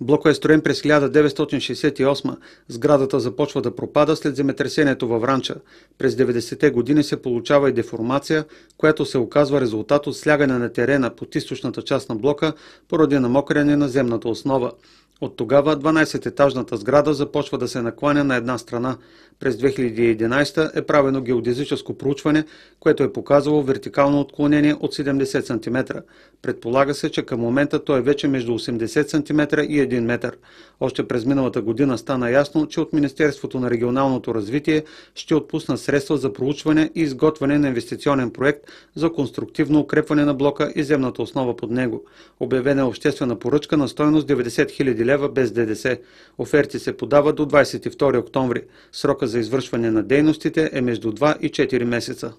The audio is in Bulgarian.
Блокът е строен през 1968. Сградата започва да пропада след земетресението във Вранча. През 90-те години се получава и деформация, която се оказва резултат от слягане на терена под източната част на блока поради намокряне на земната основа. От тогава 12-етажната сграда започва да се накланя на една страна. През 2011 е правено геодезическо проучване, което е показало вертикално отклонение от 70 см. Предполага се, че към момента той е вече между 80 см и 1 метър. Още през миналата година стана ясно, че от Министерството на регионалното развитие ще отпусна средства за проучване и изготвяне на инвестиционен проект за конструктивно укрепване на блока и земната основа под него. Обявена е обществена поръчка на стоеност 90 000 лева без ДДС. Оферти се подават до 22 октомври. Срока за извършване на дейностите е между 2 и 4 месеца.